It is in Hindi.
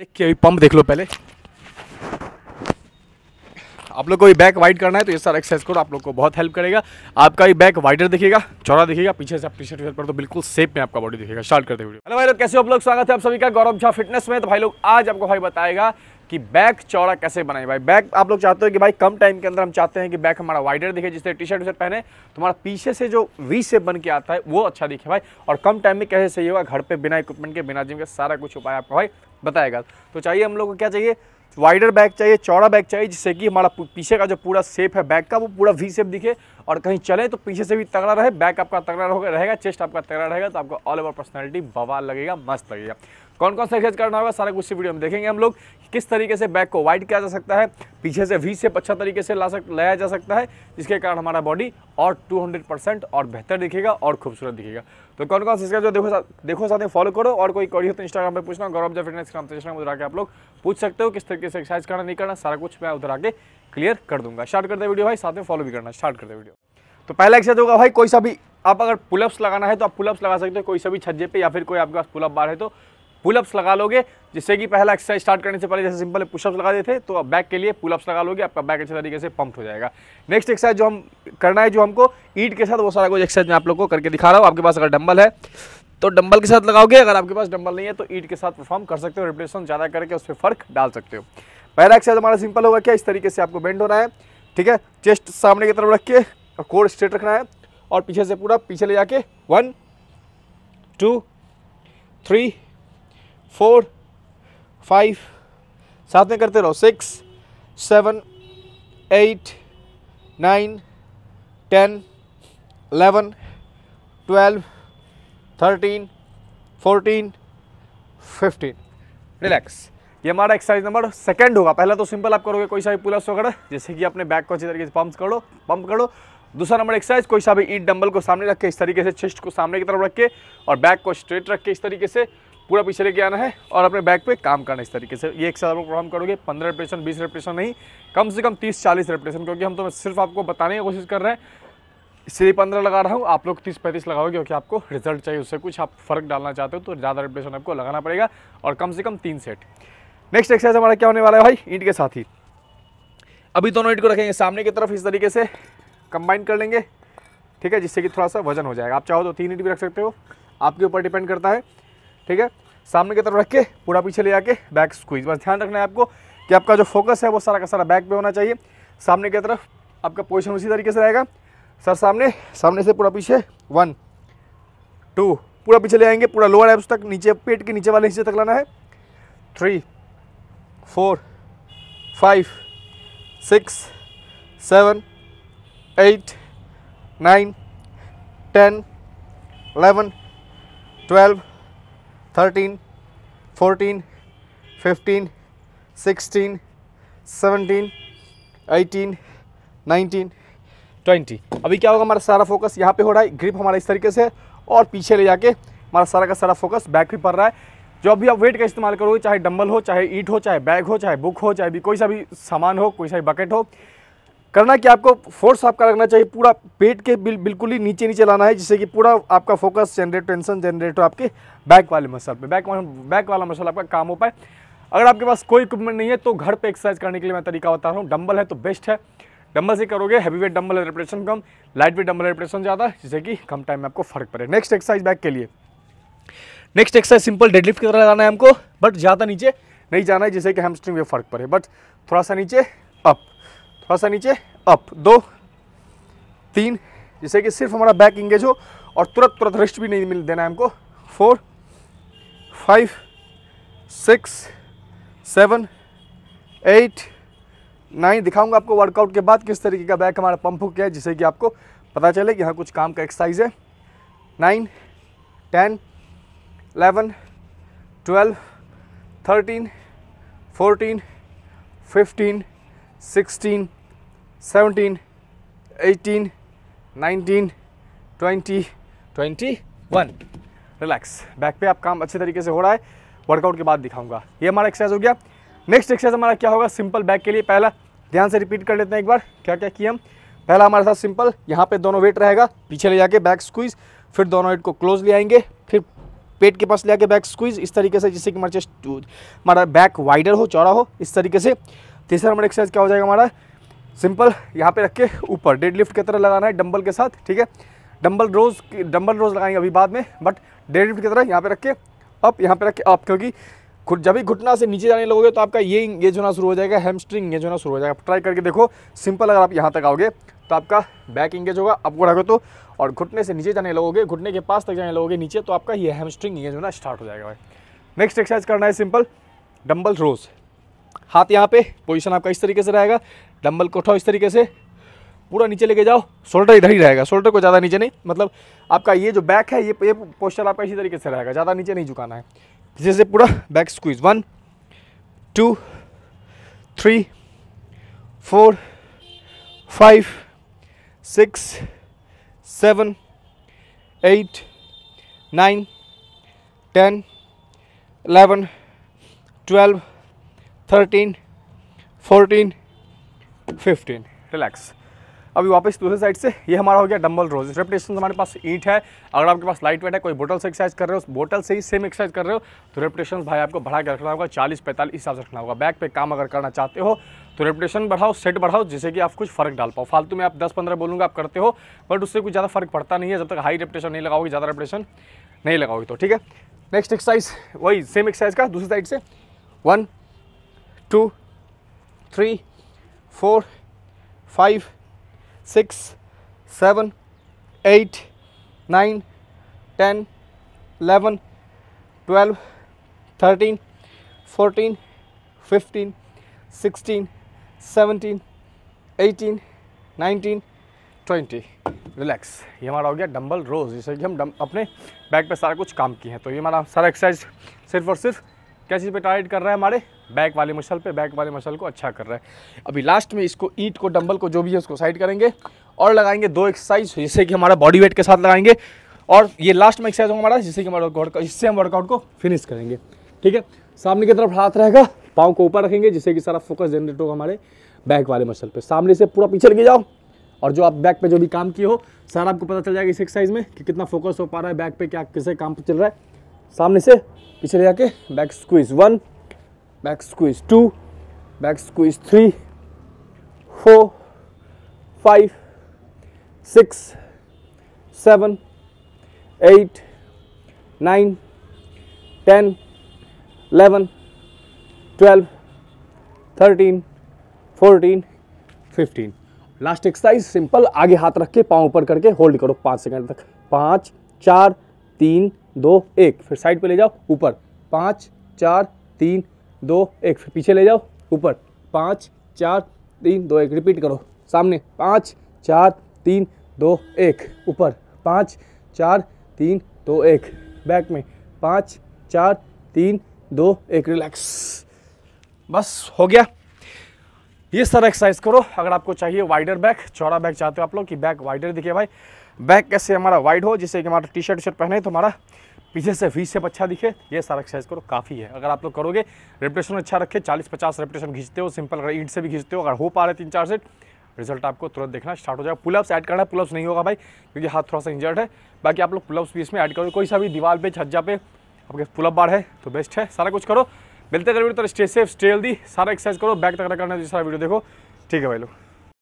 देख के अभी पंप देख लो पहले आप लोग को ये बैक वाइड करना है तो ये सारा एक्सरसाइज करो आप लोग को बहुत हेल्प करेगा आपका ये बैक वाइडर दिखेगा चौड़ा दिखेगा पीछे से आप टी शर्ट पर तो बिल्कुल सेफ में आपका बॉडी दिखेगा स्टार्ट करते हुए हेलो भाई लोग कैसे आप लोग स्वागत है आप सभी का गौरव झा फिटनेस में तो भाई लोग आज आपको भाई बताएगा कि बैक चौड़ा कैसे बनाए भाई बैक आप लोग चाहते हो कि भाई कम टाइम के अंदर हम चाहते हैं कि बैक हमारा वाइडर दिखे जिससे टी शर्ट वर्ट पहने तुम्हारा तो पीछे से जो वी से बन के आता है वो अच्छा दिखे भाई और कम टाइम में कैसे सही होगा घर पे बिना इक्विपमेंट के बिना जिम के सारा कुछ उपाय आपका भाई बताएगा तो चाहिए हम लोग को क्या चाहिए वाइडर बैग चाहिए चौड़ा बैग चाहिए जिससे कि हमारा पीछे का जो पूरा सेप है बैग का वो पूरा वी सेप दिखे और कहीं चले तो पीछे से भी तगड़ा रहे बैक आपका तगड़ा रहेगा चेस्ट आपका तगड़ा रहेगा तो आपका ऑल ओवर पर्सनैलिटी बवाल लगेगा मस्त लगेगा कौन कौन सा एक्सरसाइज करना होगा सारा कुछ वीडियो में देखेंगे हम लोग किस तरीके से बैक को वाइड किया जा सकता है पीछे से वी से अच्छा तरीके से ला सक लाया जा सकता है जिसके कारण हमारा बॉडी और 200 परसेंट और बेहतर दिखेगा और खूबसूरत दिखेगा तो कौन कौन सा देखो सा, देखो साथ में फॉलो करो और कोई क्वेरी हो तो इंस्टाग्राम पर पूछना गौरव जब फिटनेस का इंस्टाग्राम उधर आके आप लोग पूछ सकते हो किस तरीके से एक्सरसाइज करना नहीं करना सारा कुछ मैं उधर आके क्लियर कर दूंगा स्टार्ट करते वीडियो भाई साथ में फॉलो भी करना स्टार्ट करते वीडियो तो पहला एक्सरसाइज होगा भाई कोई सा भी आप अगर पुलअप्स लगाना है तो आप पुलअप्स लगा सकते हो कोई सा भी छज्जे पे या फिर कोई आपके पास पुलअप बार है तो पुलअप्स लगा लोगे जिससे कि पहला एक्सरसाइज स्टार्ट करने से पहले जैसे सिंपल पुशअप्स लगा देते तो अब बैक के लिए पुलअप्स लगा लोगे आपका बैक अच्छे तरीके से पंप हो जाएगा नेक्स्ट एक्सरसाइज जो हम करना है जो हमको ईट के साथ वो सारा कुछ एक्सरसाइज मैं आप लोग को करके दिखा रहा हूँ आपके पास अगर डंबल है तो डंबल के साथ लगाओगे अगर आपके पास डंबल नहीं है तो ईट के साथ परफॉर्म कर सकते हो रिप्लेसन ज़्यादा करके उस पर फर्क डाल सकते हो पहला एक्सरसाइज हमारा सिंपल होगा क्या इस तरीके से आपको बेंड होना है ठीक है चेस्ट सामने की तरफ रख के और कोर स्ट्रेट रखना है और पीछे से पूरा पीछे ले जाके one two three four five साथ में करते रहो six seven eight nine ten eleven twelve thirteen fourteen fifteen relax ये हमारा एक्सरसाइज नंबर सेकंड होगा पहला तो सिंपल आप करोगे कोई सा भी पुलअप्स वगैरह जैसे कि अपने बैक को अच्छी तरीके से पंप करो पंप करो दूसरा नंबर एक्सरसाइज कोई सा भी ईट डंबल को सामने रख के इस तरीके से चेस्ट को सामने की तरफ रख के और बैक को स्ट्रेट रख के इस तरीके से पूरा पीछे लेके आना है और अपने बैक पे काम करना इस तरीके से ये एक साथ प्रोग्राम करोगे पंद्रह रेपरेशन बीस रेपरेशन नहीं कम से कम तीस चालीस रेपरेशन क्योंकि हम तो सिर्फ आपको बताने की कोशिश कर रहे हैं इसलिए पंद्रह लगा रहा हूँ आप लोग तीस पैंतीस लगाओगे क्योंकि आपको रिजल्ट चाहिए उससे कुछ आप फर्क डालना चाहते हो तो ज़्यादा रेपरेशन आपको लगाना पड़ेगा और कम से कम तीन सेट नेक्स्ट एक्सरसाइज हमारा क्या होने वाला है भाई ईट के साथ ही अभी दोनों ईट को रखेंगे सामने की तरफ इस तरीके से कंबाइन कर लेंगे ठीक है जिससे कि थोड़ा सा वजन हो जाएगा आप चाहो तो तीन ईट भी रख सकते हो आपके ऊपर डिपेंड करता है ठीक है सामने की तरफ रख के पूरा पीछे ले जाके बैक स्क्वीज बस ध्यान रखना है आपको कि आपका जो फोकस है वो सारा का सारा बैक पे होना चाहिए सामने की तरफ आपका पोजिशन उसी तरीके से रहेगा सर सामने सामने से पूरा पीछे वन टू पूरा पीछे ले आएंगे पूरा लोअर एब्स तक नीचे पेट के नीचे वाले हिस्से तक लाना है three four five six seven eight nine ten eleven twelve thirteen fourteen fifteen sixteen seventeen eighteen nineteen twenty अभी क्या होगा हमारा सारा फोकस यहाँ पे हो रहा है ग्रिप हमारा इस तरीके से और पीछे ले जाके हमारा सारा का सारा फोकस बैक पर पड़ रहा है जो अभी आप वेट का इस्तेमाल करोगे चाहे डंबल हो चाहे ईट हो चाहे बैग हो चाहे बुक हो चाहे भी कोई सा भी सामान हो कोई सा भी बकेट हो करना कि आपको फोर्स आपका रखना चाहिए पूरा पेट के बिल, बिल्कुल ही नीचे नीचे लाना है जिससे कि पूरा आपका फोकस जनरेट टेंशन जनरेट हो आपके बैक वाले मसल पे बैक बैक वाला मसल आपका काम हो पाए अगर आपके पास कोई इक्विपमेंट नहीं है तो घर पे एक्सरसाइज करने के लिए मैं तरीका बता रहा हूँ डंबल है तो बेस्ट है डम्बल से करोगे हैवी वेट डम्बल रिप्रेशन कम लाइट वेट डम्बल रिप्रेशन ज़्यादा जिससे कि कम टाइम में आपको फर्क पड़े नेक्स्ट एक्सरसाइज बैक के लिए नेक्स्ट एक्सरसाइज सिंपल डेडलिफ्ट की तरह लगाना है हमको बट ज़्यादा नीचे नहीं जाना है जिससे कि हेमस्ट्रिंग में फर्क पड़े बट थोड़ा सा नीचे अप थोड़ा सा नीचे अप दो तीन जिससे कि सिर्फ हमारा बैक इंगेज हो और तुरंत तुरंत रेस्ट भी नहीं मिल देना है हमको four five six seven eight nine दिखाऊंगा आपको वर्कआउट के बाद किस तरीके का बैक हमारा पंप हो गया है जिससे कि आपको पता चले कि हाँ कुछ काम का एक्सरसाइज है nine ten eleven twelve thirteen fourteen fifteen sixteen 17, 18, 19, 20, 21. Relax back पे आप काम अच्छे तरीके से हो रहा है वर्कआउट के बाद दिखाऊंगा ये हमारा एक्सरसाइज हो गया नेक्स्ट एक्सरसाइज हमारा क्या होगा सिंपल बैक के लिए पहला ध्यान से रिपीट कर लेते हैं एक बार क्या क्या किया हम पहला हमारे साथ सिंपल यहाँ पे दोनों वेट रहेगा पीछे ले जाके बैक स्क्वीज फिर दोनों वेट को क्लोज ले आएंगे फिर पेट के पास ले आके बैक स्क्वीज इस तरीके से जिससे कि हमारा चेस्ट हमारा बैक वाइडर हो चौड़ा हो इस तरीके से तीसरा नंबर एक्सरसाइज क्या हो जाएगा हमारा सिंपल यहाँ पे रख के ऊपर डेड लिफ्ट की तरह लगाना है डंबल के साथ ठीक है डंबल रोज डंबल रोज लगाएंगे अभी बाद में बट डेड लिफ्ट की तरह यहाँ पे रख के अप यहाँ पे रख के अप क्योंकि खुद जब भी घुटना से नीचे जाने लगोगे तो आपका ये इंगेज होना शुरू हो जाएगा हेमस्ट्रिंग इंगेज होना शुरू हो जाएगा ट्राई करके देखो सिंपल अगर आप यहाँ तक आओगे तो आपका बैक इंगेज होगा आपको रखो तो और घुटने से नीचे जाने लगोगे घुटने के पास तक जाने लगोगे नीचे तो आपका ये हेमस्ट्रिंग इंगेज होना स्टार्ट हो जाएगा भाई नेक्स्ट एक्सरसाइज करना है सिंपल डम्बल रोज हाथ यहाँ पे पोजीशन आपका इस तरीके से रहेगा डम्बल को उठाओ इस तरीके से पूरा नीचे लेके जाओ शोल्डर इधर ही रहेगा शोल्डर को ज़्यादा नीचे नहीं मतलब आपका ये जो बैक है ये ये पोस्चर आपका इसी तरीके से रहेगा ज़्यादा नीचे नहीं झुकाना है जैसे पूरा back squeeze one two three four five six seven eight nine ten eleven twelve thirteen fourteen fifteen relax अभी वापस दूसरी साइड से ये हमारा हो गया डम्बल रोज रेपटेशन हमारे पास ईट है अगर आपके पास लाइट वेट है कोई बोटल से एक्सरसाइज कर रहे हो उस बोटल से ही सेम एक्सरसाइज कर रहे हो तो रेपटेशन भाई आपको बढ़ा के रखना होगा चालीस पैंतालीस हिसाब से रखना होगा बैक पे काम अगर करना चाहते हो तो रेपटेशन बढ़ाओ सेट बढ़ाओ जिससे कि आप कुछ फर्क डाल पाओ फालतू में आप दस पंद्रह बोलूँगा आप करते हो बट उससे कुछ ज़्यादा फर्क पड़ता नहीं है जब तक हाई रेपटेशन नहीं लगाओगे ज़्यादा रेपटेशन नहीं लगाओगे तो ठीक है नेक्स्ट एक्सरसाइज वही सेम एक्सरसाइज का दूसरी साइड से one two three four five six seven eight nine ten eleven twelve thirteen fourteen fifteen sixteen seventeen eighteen nineteen twenty relax ये हमारा हो गया डंबल रोज जैसे कि हम अपने बैग पे सारा कुछ काम किए हैं तो ये हमारा सारा एक्सरसाइज सिर्फ और सिर्फ क्या चीज़ पर टारगेट कर रहा है हमारे बैक वाले मसल पे बैक वाले मसल को अच्छा कर रहा है अभी लास्ट में इसको ईट को डंबल को जो भी है उसको साइड करेंगे और लगाएंगे दो एक्सरसाइज जिससे कि हमारा बॉडी वेट के साथ लगाएंगे और ये लास्ट में एक्सरसाइज होगा हमारा जिससे कि हमारा वर्कआउट इससे हम वर्कआउट को फिनिश करेंगे ठीक है सामने की तरफ हाथ रहेगा पाँव को ऊपर रखेंगे जिससे कि सारा फोकस जनरेट होगा हमारे बैक वाले मसल पर सामने से पूरा पीछे लगे जाओ और जो आप बैक पे जो भी काम किए हो सारा आपको पता चल जाएगा इस एक्सरसाइज में कि कितना फोकस हो पा रहा है बैक पे क्या किसे काम पे चल रहा है सामने से पीछे जाके back squeeze one back squeeze two back squeeze three four five six seven eight nine ten eleven twelve thirteen fourteen fifteen last exercise simple आगे हाथ रख के पाँव ऊपर करके होल्ड करो पाँच सेकंड तक पाँच चार तीन दो एक फिर साइड पे ले जाओ ऊपर पाँच चार तीन दो एक पीछे ले जाओ ऊपर पाँच चार तीन दो एक रिपीट करो सामने पाँच चार तीन दो एक ऊपर पाँच चार तीन दो एक बैक में पाँच चार तीन दो एक रिलैक्स बस हो गया ये सारा एक्सरसाइज करो अगर आपको चाहिए वाइडर बैक चौड़ा बैक चाहते हो आप लोग कि बैक वाइडर दिखे भाई बैक कैसे हमारा वाइड हो जिससे कि हमारा टी शर्ट शर्ट पहने तो हमारा पीछे से फीस से अच्छा दिखे ये सारा एक्सरसाइज करो काफ़ी है अगर आप लोग करोगे रेपटेशन अच्छा रखे चालीस पचास रेपटेशन खींचते हो सिंपल अगर ईंट से भी खींचते हो अगर हो पा रहे तीन चार सेट रिजल्ट आपको तुरंत देखना स्टार्ट हो जाएगा पुलअप्स ऐड करना है पुलअप्स नहीं होगा भाई क्योंकि हाथ थोड़ा सा इंजर्ड है बाकी आप लोग पुलअप्स भी इसमें ऐड करो कोई सा भी दीवार पे छज्जा पे आपके पुलअप बार है तो बेस्ट है सारा कुछ करो मिलते तो करो तो स्टे सेफ स्टे हेल्दी सारा एक्सरसाइज करो बैक तक करना सारा वीडियो देखो ठीक है भाई लोग